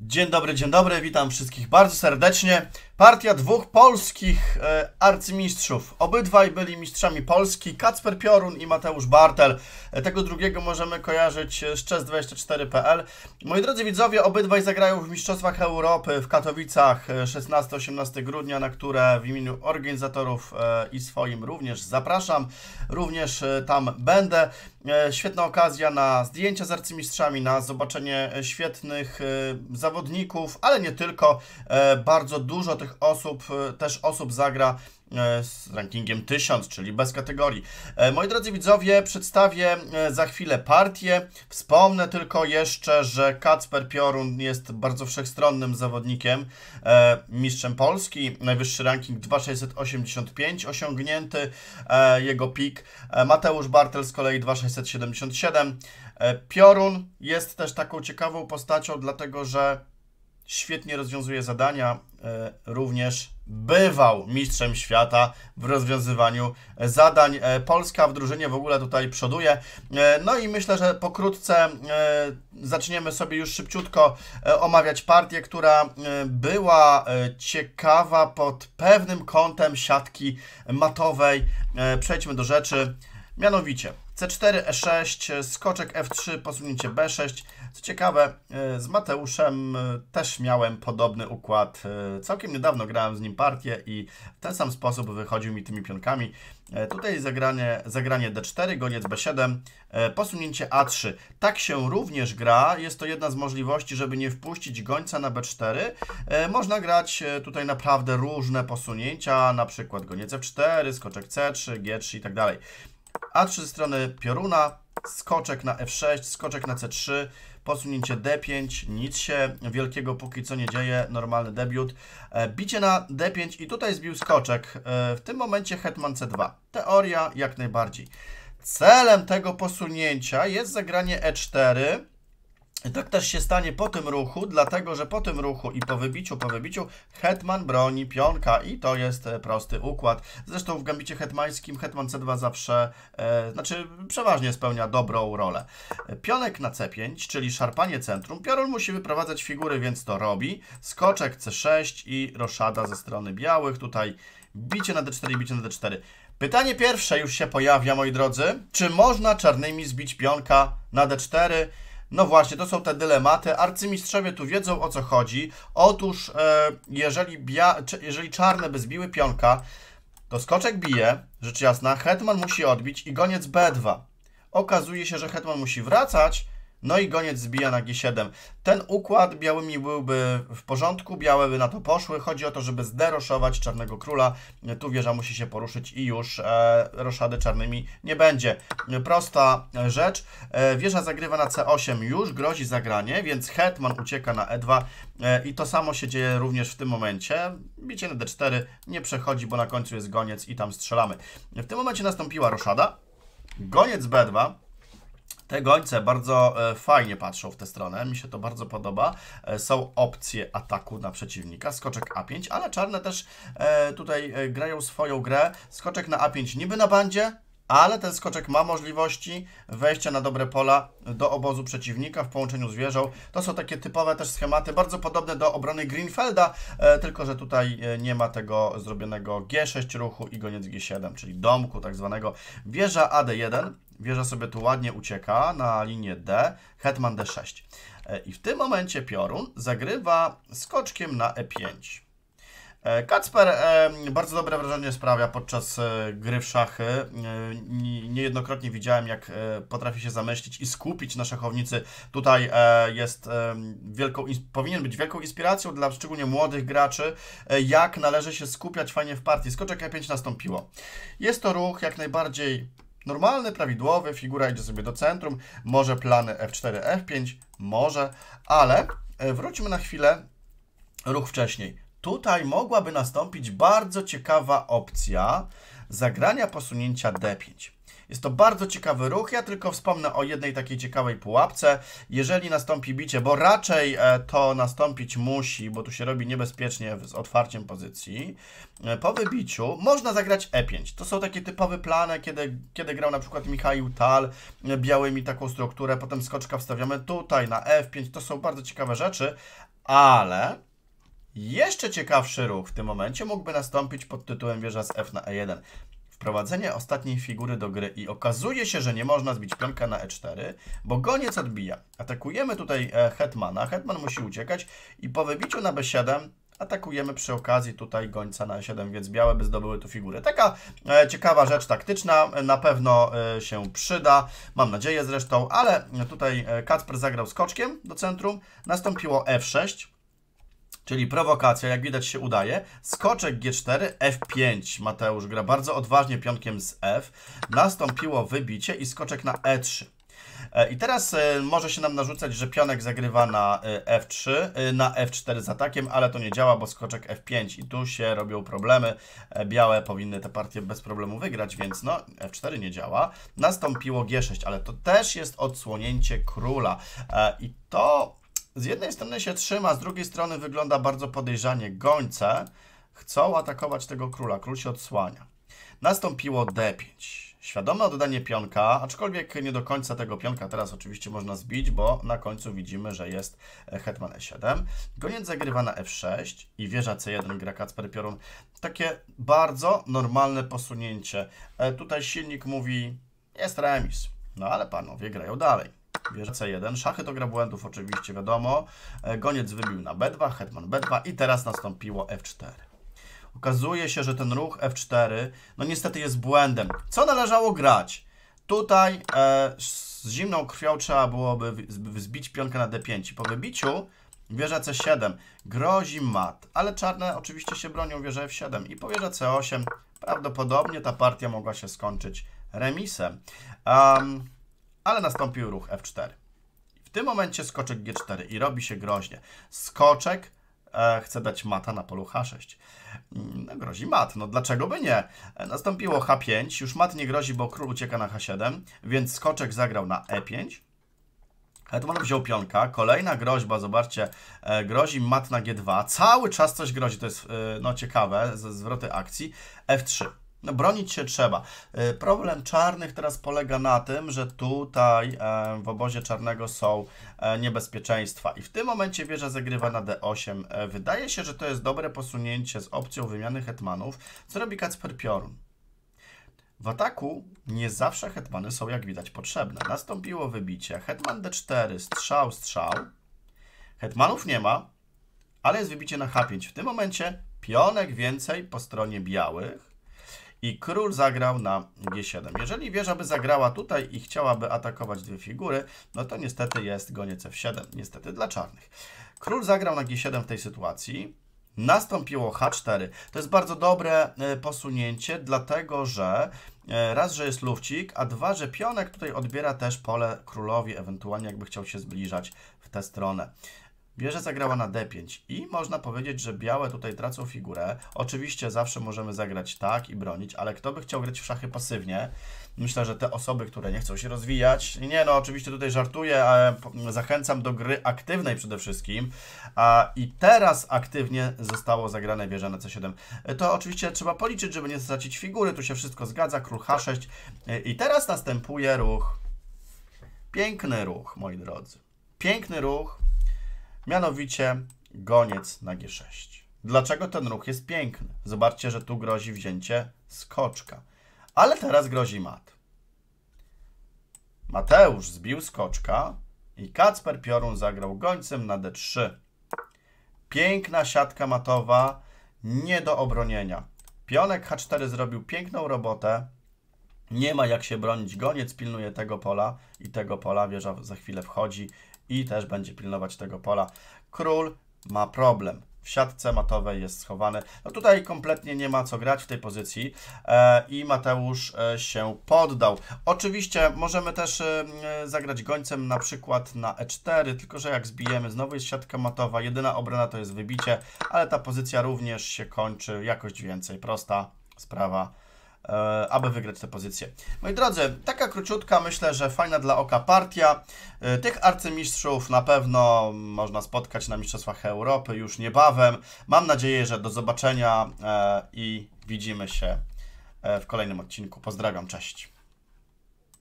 Dzień dobry, dzień dobry, witam wszystkich bardzo serdecznie. Partia dwóch polskich e, arcymistrzów. Obydwaj byli mistrzami Polski, Kacper Piorun i Mateusz Bartel. E, tego drugiego możemy kojarzyć e, z chess24.pl. Moi drodzy widzowie, obydwaj zagrają w Mistrzostwach Europy w Katowicach 16-18 e, grudnia, na które w imieniu organizatorów e, i swoim również zapraszam. Również e, tam będę. Świetna okazja na zdjęcia z arcymistrzami, na zobaczenie świetnych e, zawodników, ale nie tylko. E, bardzo dużo tych osób, e, też osób zagra E, z rankingiem 1000, czyli bez kategorii. E, moi drodzy widzowie, przedstawię e, za chwilę partię. Wspomnę tylko jeszcze, że Kacper Piorun jest bardzo wszechstronnym zawodnikiem, mistrzem Polski. Najwyższy ranking 2685 osiągnięty, jego pik. Mateusz Bartel z kolei 2677. Piorun jest też taką ciekawą postacią, dlatego że świetnie rozwiązuje zadania, również bywał mistrzem świata w rozwiązywaniu zadań. E, Polska w drużynie w ogóle tutaj przoduje. E, no i myślę, że pokrótce e, zaczniemy sobie już szybciutko omawiać partię, która była ciekawa pod pewnym kątem siatki matowej. Przejdźmy do rzeczy. Mianowicie C4, E6, skoczek F3, posunięcie B6, co ciekawe, e, z Mateuszem e, też miałem podobny układ. E, całkiem niedawno grałem z nim partię i w ten sam sposób wychodził mi tymi pionkami. Tutaj zagranie, zagranie D4, goniec B7, posunięcie A3. Tak się również gra, jest to jedna z możliwości, żeby nie wpuścić gońca na B4. Można grać tutaj naprawdę różne posunięcia, na przykład goniec F4, skoczek C3, G3 i tak dalej. A3 ze strony pioruna, skoczek na F6, skoczek na C3, posunięcie D5, nic się wielkiego póki co nie dzieje, normalny debiut. E, bicie na D5 i tutaj zbił skoczek, e, w tym momencie hetman C2. Teoria jak najbardziej. Celem tego posunięcia jest zagranie E4, tak też się stanie po tym ruchu, dlatego że po tym ruchu i po wybiciu, po wybiciu hetman broni pionka i to jest e, prosty układ. Zresztą w gambicie hetmańskim hetman c2 zawsze, e, znaczy przeważnie spełnia dobrą rolę. Pionek na c5, czyli szarpanie centrum. Piorun musi wyprowadzać figury, więc to robi. Skoczek c6 i roszada ze strony białych. Tutaj bicie na d4, bicie na d4. Pytanie pierwsze już się pojawia, moi drodzy. Czy można czarnymi zbić pionka na d4? No właśnie, to są te dylematy. Arcymistrzowie tu wiedzą o co chodzi. Otóż, e, jeżeli, bia, jeżeli czarne by zbiły pionka, to skoczek bije, rzecz jasna, hetman musi odbić i goniec b2. Okazuje się, że hetman musi wracać, no i goniec zbija na G7. Ten układ białymi byłby w porządku, białe by na to poszły. Chodzi o to, żeby zderoszować czarnego króla. Tu wieża musi się poruszyć i już e, roszady czarnymi nie będzie. Prosta e, rzecz. E, wieża zagrywa na C8, już grozi zagranie, więc hetman ucieka na E2 e, i to samo się dzieje również w tym momencie. Bicie na D4 nie przechodzi, bo na końcu jest goniec i tam strzelamy. W tym momencie nastąpiła roszada. Goniec B2 te gońce bardzo e, fajnie patrzą w tę stronę, mi się to bardzo podoba. E, są opcje ataku na przeciwnika, skoczek A5, ale czarne też e, tutaj grają swoją grę. Skoczek na A5 niby na bandzie, ale ten skoczek ma możliwości wejścia na dobre pola do obozu przeciwnika w połączeniu z wieżą. To są takie typowe też schematy, bardzo podobne do obrony Greenfelda, e, tylko że tutaj e, nie ma tego zrobionego G6 ruchu i goniec G7, czyli domku tak zwanego. Wieża AD1, wieża sobie tu ładnie ucieka na linię D, hetman D6. E, I w tym momencie piorun zagrywa skoczkiem na E5. E, Kacper e, bardzo dobre wrażenie sprawia podczas e, gry w szachy. Niejednokrotnie widziałem, jak potrafi się zamyślić i skupić na szachownicy. Tutaj jest wielką, powinien być wielką inspiracją dla szczególnie młodych graczy, jak należy się skupiać fajnie w partii. Skoczek E5 nastąpiło. Jest to ruch jak najbardziej normalny, prawidłowy, figura idzie sobie do centrum, może plany F4, F5, może, ale wróćmy na chwilę ruch wcześniej tutaj mogłaby nastąpić bardzo ciekawa opcja zagrania posunięcia D5. Jest to bardzo ciekawy ruch, ja tylko wspomnę o jednej takiej ciekawej pułapce. Jeżeli nastąpi bicie, bo raczej e, to nastąpić musi, bo tu się robi niebezpiecznie z otwarciem pozycji, e, po wybiciu można zagrać E5. To są takie typowe plany, kiedy, kiedy grał na przykład Michał Tal e, białymi taką strukturę, potem skoczka wstawiamy tutaj na F5, to są bardzo ciekawe rzeczy, ale jeszcze ciekawszy ruch w tym momencie mógłby nastąpić pod tytułem wieża z F na E1. Wprowadzenie ostatniej figury do gry i okazuje się, że nie można zbić pionka na E4, bo goniec odbija. Atakujemy tutaj e, hetmana, hetman musi uciekać i po wybiciu na B7 atakujemy przy okazji tutaj gońca na 7, e więc białe by zdobyły tu figurę. Taka e, ciekawa rzecz taktyczna, e, na pewno e, się przyda, mam nadzieję zresztą, ale tutaj Kacper zagrał skoczkiem do centrum, nastąpiło F6, Czyli prowokacja, jak widać się udaje. Skoczek G4, F5. Mateusz gra bardzo odważnie pionkiem z F. Nastąpiło wybicie i skoczek na E3. E, I teraz e, może się nam narzucać, że pionek zagrywa na e, F3, na F4 z atakiem, ale to nie działa, bo skoczek F5 i tu się robią problemy. Białe powinny tę partię bez problemu wygrać, więc no F4 nie działa. Nastąpiło G6, ale to też jest odsłonięcie króla i to z jednej strony się trzyma, z drugiej strony wygląda bardzo podejrzanie. Gońce chcą atakować tego króla. Król się odsłania. Nastąpiło D5. Świadome dodanie pionka, aczkolwiek nie do końca tego pionka teraz oczywiście można zbić, bo na końcu widzimy, że jest e, hetman E7. Goniec zagrywa na F6 i wieża C1 gra Kacper Piorun. Takie bardzo normalne posunięcie. E, tutaj silnik mówi, jest remis, no ale panowie grają dalej. Bierze C1. Szachy to gra błędów oczywiście, wiadomo. E, Goniec wybił na B2, hetman B2 i teraz nastąpiło F4. Okazuje się, że ten ruch F4, no niestety jest błędem. Co należało grać? Tutaj e, z zimną krwią trzeba byłoby zbić pionkę na D5. Po wybiciu wieża C7 grozi mat, ale czarne oczywiście się bronią wieżę F7 i po wieża C8 prawdopodobnie ta partia mogła się skończyć remisem. Um, ale nastąpił ruch F4. W tym momencie skoczek G4 i robi się groźnie. Skoczek e, chce dać mata na polu H6. Mm, no, grozi mat, no dlaczego by nie? E, nastąpiło H5, już mat nie grozi, bo król ucieka na H7, więc skoczek zagrał na E5. Hetman wziął pionka, kolejna groźba, zobaczcie, e, grozi mat na G2, cały czas coś grozi, to jest e, no ciekawe, zwroty akcji, F3. No, bronić się trzeba. E, problem czarnych teraz polega na tym, że tutaj e, w obozie czarnego są e, niebezpieczeństwa i w tym momencie wieża zagrywa na d8. Wydaje się, że to jest dobre posunięcie z opcją wymiany hetmanów, co robi Kacper Piorun. W ataku nie zawsze hetmany są jak widać potrzebne. Nastąpiło wybicie. Hetman d4, strzał, strzał. Hetmanów nie ma, ale jest wybicie na h5. W tym momencie pionek więcej po stronie białych i król zagrał na g7. Jeżeli wieża by zagrała tutaj i chciałaby atakować dwie figury, no to niestety jest goniec f7, niestety dla czarnych. Król zagrał na g7 w tej sytuacji, nastąpiło h4. To jest bardzo dobre e, posunięcie, dlatego że e, raz, że jest lufcik, a dwa, że pionek tutaj odbiera też pole królowi, ewentualnie jakby chciał się zbliżać w tę stronę. Wieża zagrała na d5 i można powiedzieć, że białe tutaj tracą figurę. Oczywiście zawsze możemy zagrać tak i bronić, ale kto by chciał grać w szachy pasywnie? Myślę, że te osoby, które nie chcą się rozwijać, nie no oczywiście tutaj żartuję, ale zachęcam do gry aktywnej przede wszystkim. A, I teraz aktywnie zostało zagrane wieża na c7. To oczywiście trzeba policzyć, żeby nie stracić figury, tu się wszystko zgadza, król h6. I teraz następuje ruch, piękny ruch moi drodzy. Piękny ruch, mianowicie goniec na G6. Dlaczego ten ruch jest piękny? Zobaczcie, że tu grozi wzięcie skoczka. Ale teraz grozi mat. Mateusz zbił skoczka i Kacper Piorun zagrał gońcem na D3. Piękna siatka matowa, nie do obronienia. Pionek H4 zrobił piękną robotę. Nie ma jak się bronić. Goniec pilnuje tego pola i tego pola. Wieża za chwilę wchodzi i też będzie pilnować tego pola. Król ma problem. W siatce matowej jest schowany. No tutaj kompletnie nie ma co grać w tej pozycji e, i Mateusz e, się poddał. Oczywiście możemy też e, zagrać gońcem na przykład na e4, tylko że jak zbijemy, znowu jest siatka matowa, jedyna obrona to jest wybicie, ale ta pozycja również się kończy, jakość więcej prosta sprawa E, aby wygrać tę pozycję. Moi drodzy, taka króciutka, myślę, że fajna dla oka partia. E, tych arcymistrzów na pewno można spotkać na Mistrzostwach Europy już niebawem. Mam nadzieję, że do zobaczenia e, i widzimy się w kolejnym odcinku. Pozdrawiam, cześć.